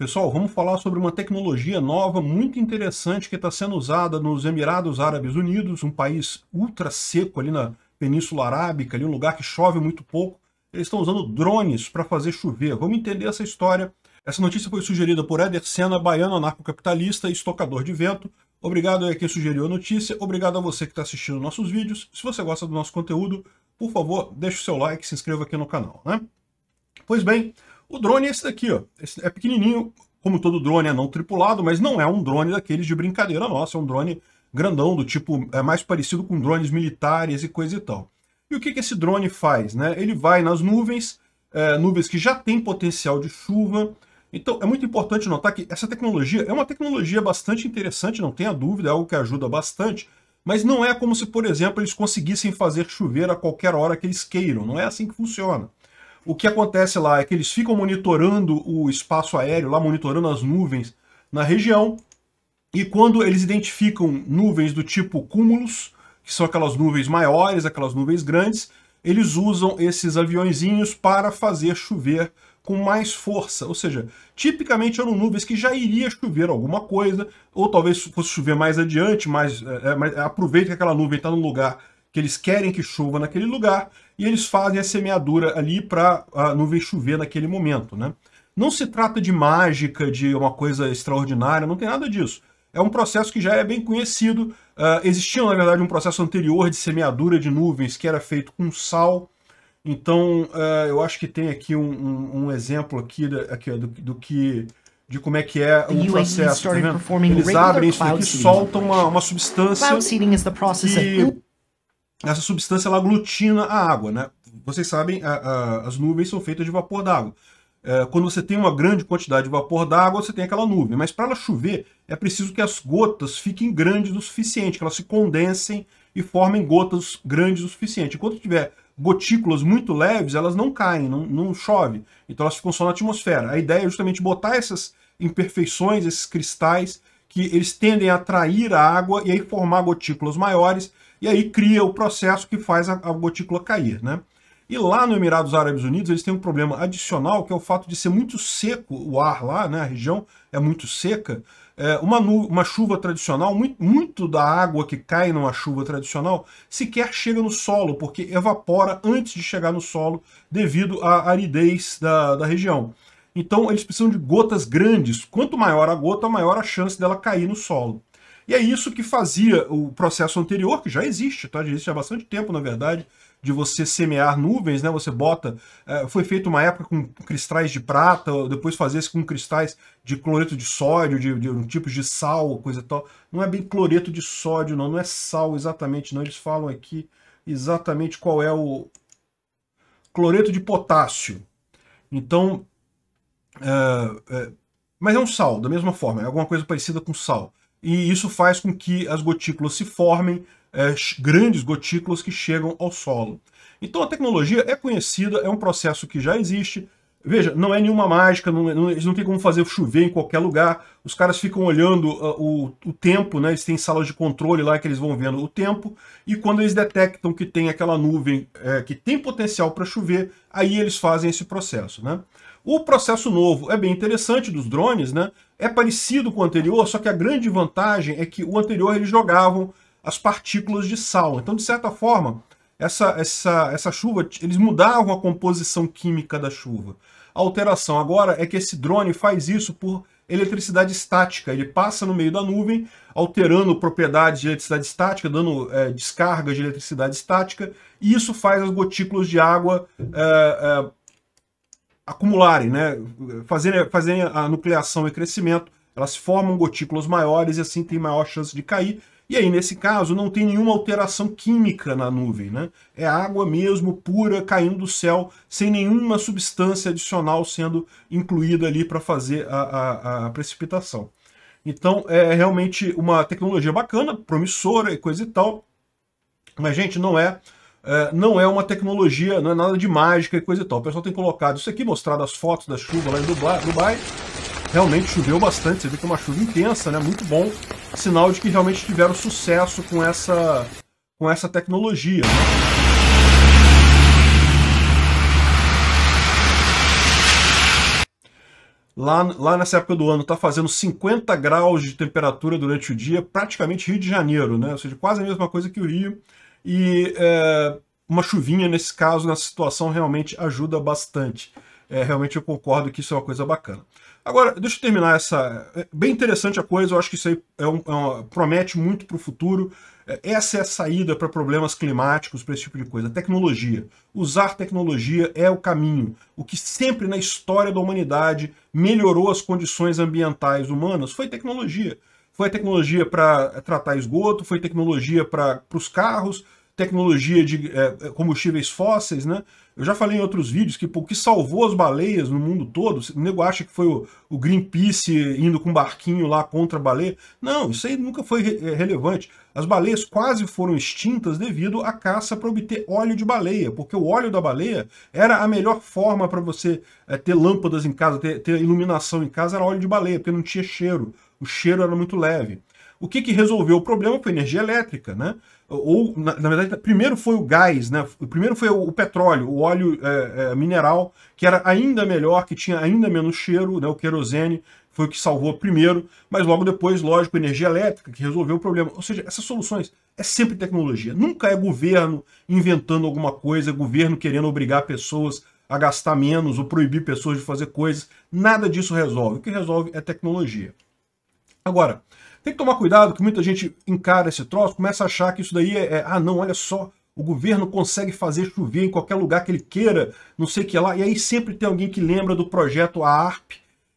Pessoal, vamos falar sobre uma tecnologia nova muito interessante que está sendo usada nos Emirados Árabes Unidos, um país ultra seco ali na Península Arábica, ali um lugar que chove muito pouco. Eles estão usando drones para fazer chover. Vamos entender essa história. Essa notícia foi sugerida por Eder Senna, baiano anarcocapitalista e estocador de vento. Obrigado a quem sugeriu a notícia, obrigado a você que está assistindo nossos vídeos. Se você gosta do nosso conteúdo, por favor, deixe o seu like, se inscreva aqui no canal. Né? Pois bem, o drone é esse daqui, ó. Esse é pequenininho, como todo drone é não tripulado, mas não é um drone daqueles de brincadeira nossa, é um drone grandão, do tipo, é mais parecido com drones militares e coisa e tal. E o que, que esse drone faz, né? Ele vai nas nuvens, é, nuvens que já têm potencial de chuva, então é muito importante notar que essa tecnologia é uma tecnologia bastante interessante, não tenha dúvida, é algo que ajuda bastante, mas não é como se, por exemplo, eles conseguissem fazer chover a qualquer hora que eles queiram, não é assim que funciona o que acontece lá é que eles ficam monitorando o espaço aéreo, lá monitorando as nuvens na região, e quando eles identificam nuvens do tipo cúmulos, que são aquelas nuvens maiores, aquelas nuvens grandes, eles usam esses aviõezinhos para fazer chover com mais força, ou seja, tipicamente eram nuvens que já iria chover alguma coisa, ou talvez fosse chover mais adiante, mas é, é aproveita que aquela nuvem está num lugar que eles querem que chova naquele lugar, e eles fazem a semeadura ali para a nuvem chover naquele momento. Né? Não se trata de mágica, de uma coisa extraordinária, não tem nada disso. É um processo que já é bem conhecido. Uh, existia, na verdade, um processo anterior de semeadura de nuvens que era feito com sal. Então, uh, eu acho que tem aqui um, um, um exemplo aqui, da, aqui do, do que de como é que é o processo. Tá Eles abrem isso aqui, soltam uma, uma substância. Cloud seeding is the process e... of essa substância ela aglutina a água, né? Vocês sabem, a, a, as nuvens são feitas de vapor d'água. É, quando você tem uma grande quantidade de vapor d'água, você tem aquela nuvem. Mas para ela chover, é preciso que as gotas fiquem grandes o suficiente, que elas se condensem e formem gotas grandes o suficiente. Enquanto tiver gotículas muito leves, elas não caem, não, não chove. Então elas ficam só na atmosfera. A ideia é justamente botar essas imperfeições, esses cristais, que eles tendem a atrair a água e aí formar gotículas maiores e aí cria o processo que faz a, a gotícula cair, né? E lá no Emirados Árabes Unidos eles têm um problema adicional, que é o fato de ser muito seco o ar lá, né? A região é muito seca. É, uma, uma chuva tradicional, muito, muito da água que cai numa chuva tradicional sequer chega no solo, porque evapora antes de chegar no solo devido à aridez da, da região. Então eles precisam de gotas grandes. Quanto maior a gota, maior a chance dela cair no solo. E é isso que fazia o processo anterior, que já existe, tá? já existe há bastante tempo, na verdade, de você semear nuvens, né? Você bota. É, foi feito uma época com cristais de prata, depois fazia com cristais de cloreto de sódio, de, de um tipos de sal, coisa tal. Não é bem cloreto de sódio, não, não é sal exatamente, não. Eles falam aqui exatamente qual é o cloreto de potássio. Então. É, é, mas é um sal, da mesma forma, é alguma coisa parecida com sal e isso faz com que as gotículas se formem, é, grandes gotículas que chegam ao solo. Então a tecnologia é conhecida, é um processo que já existe. Veja, não é nenhuma mágica, não, é, não, eles não têm como fazer chover em qualquer lugar. Os caras ficam olhando uh, o, o, tempo, né? eles têm salas de controle lá que eles vão vendo o tempo, e quando eles detectam que tem aquela nuvem é, que tem potencial para chover, aí eles fazem esse processo. Né? O processo novo é bem interessante dos drones, né? É parecido com o anterior, só que a grande vantagem é que o anterior eles jogavam as partículas de sal. Então, de certa forma, essa, essa, essa chuva, eles mudavam a composição química da chuva. A alteração agora é que esse drone faz isso por eletricidade estática. Ele passa no meio da nuvem, alterando propriedades de eletricidade estática, dando é, descargas de eletricidade estática, e isso faz as gotículas de água é, é, acumularem, né? fazerem, fazerem a nucleação e crescimento, elas formam gotículas maiores e assim tem maior chance de cair. E aí, nesse caso, não tem nenhuma alteração química na nuvem, né? É água mesmo, pura, caindo do céu, sem nenhuma substância adicional sendo incluída ali para fazer a, a, a, precipitação. Então, é realmente uma tecnologia bacana, promissora e coisa e tal, mas, gente, não é é, não é uma tecnologia, não é nada de mágica e coisa e tal. O pessoal tem colocado isso aqui, mostrado as fotos da chuva lá em Dubai. Realmente choveu bastante, você vê que é uma chuva intensa, né? Muito bom. Sinal de que realmente tiveram sucesso com essa, com essa tecnologia. Né? Lá, lá, nessa época do ano está fazendo 50 graus de temperatura durante o dia, praticamente Rio de Janeiro, né? Ou seja, quase a mesma coisa que o Rio e é, uma chuvinha nesse caso, nessa situação, realmente ajuda bastante. É, realmente eu concordo que isso é uma coisa bacana. Agora, deixa eu terminar essa. É bem interessante a coisa, eu acho que isso aí é um, é um, promete muito para o futuro. É, essa é a saída para problemas climáticos, para esse tipo de coisa. Tecnologia. Usar tecnologia é o caminho. O que sempre na história da humanidade melhorou as condições ambientais humanas foi tecnologia. Foi tecnologia para tratar esgoto, foi tecnologia para os carros, tecnologia de é, é, combustíveis fósseis, né? Eu já falei em outros vídeos que o que salvou as baleias no mundo todo, o nego acha que foi o, o Greenpeace indo com um barquinho lá contra a baleia. Não, isso aí nunca foi re é, relevante. As baleias quase foram extintas devido à caça para obter óleo de baleia, porque o óleo da baleia era a melhor forma para você é, ter lâmpadas em casa, ter, ter iluminação em casa, era óleo de baleia, porque não tinha cheiro o cheiro era muito leve. O que, que resolveu o problema foi energia elétrica, né? Ou, na, na, verdade, primeiro foi o gás, né? O primeiro foi o, o petróleo, o óleo é, é, mineral, que era ainda melhor, que tinha ainda menos cheiro, né? O querosene foi o que salvou primeiro, mas logo depois, lógico, energia elétrica, que resolveu o problema. Ou seja, essas soluções é sempre tecnologia. Nunca é governo inventando alguma coisa, é governo querendo obrigar pessoas a gastar menos ou proibir pessoas de fazer coisas. Nada disso resolve. O que resolve é tecnologia. Agora, tem que tomar cuidado que muita gente encara esse troço, começa a achar que isso daí é, é ah não, olha só, o governo consegue fazer chover em qualquer lugar que ele queira, não sei o que lá, e aí sempre tem alguém que lembra do projeto ARP,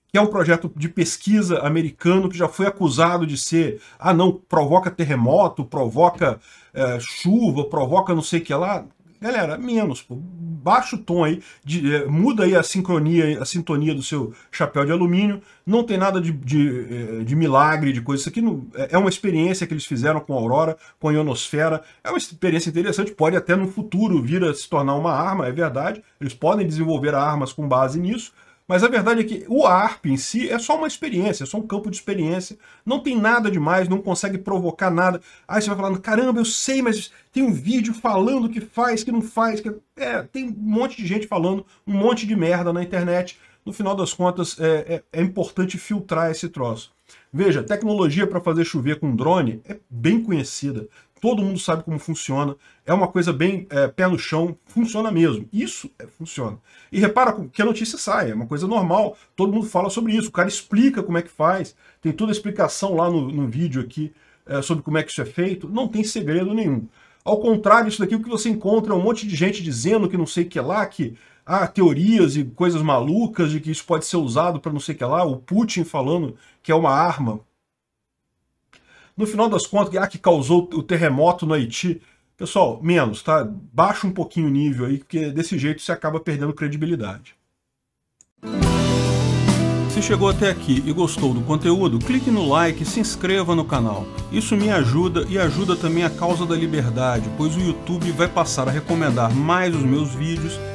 que é um projeto de pesquisa americano que já foi acusado de ser, ah não, provoca terremoto, provoca é, chuva, provoca não sei o que lá. Galera, menos, pô. Baixa o tom aí, de, é, muda aí a sincronia, a sintonia do seu chapéu de alumínio. Não tem nada de, de, é, de milagre, de coisa. Isso aqui não, é, é uma experiência que eles fizeram com a Aurora, com a ionosfera. É uma experiência interessante, pode até no futuro vir a se tornar uma arma, é verdade. Eles podem desenvolver armas com base nisso, mas a verdade é que o ARP em si é só uma experiência, é só um campo de experiência. Não tem nada demais, não consegue provocar nada. Aí você vai falando, caramba, eu sei, mas tem um vídeo falando que faz, que não faz. Que... É, é tem um monte de gente falando um monte de merda na internet. No final das contas, é, é, é importante filtrar esse troço. Veja, tecnologia para fazer chover com drone é bem conhecida todo mundo sabe como funciona, é uma coisa bem é, pé no chão, funciona mesmo. Isso é, funciona. E repara que a notícia sai, é uma coisa normal, todo mundo fala sobre isso, o cara explica como é que faz, tem toda a explicação lá no, no vídeo aqui é, sobre como é que isso é feito, não tem segredo nenhum. Ao contrário, disso daqui o que você encontra é um monte de gente dizendo que não sei o que lá, que ah, teorias e coisas malucas de que isso pode ser usado para não sei o que lá, o Putin falando que é uma arma no final das contas, ah, que causou o terremoto no Haiti. Pessoal, menos, tá? Baixa um pouquinho o nível aí, porque desse jeito você acaba perdendo credibilidade. Se chegou até aqui e gostou do conteúdo, clique no like e se inscreva no canal. Isso me ajuda e ajuda também a causa da liberdade, pois o YouTube vai passar a recomendar mais os meus vídeos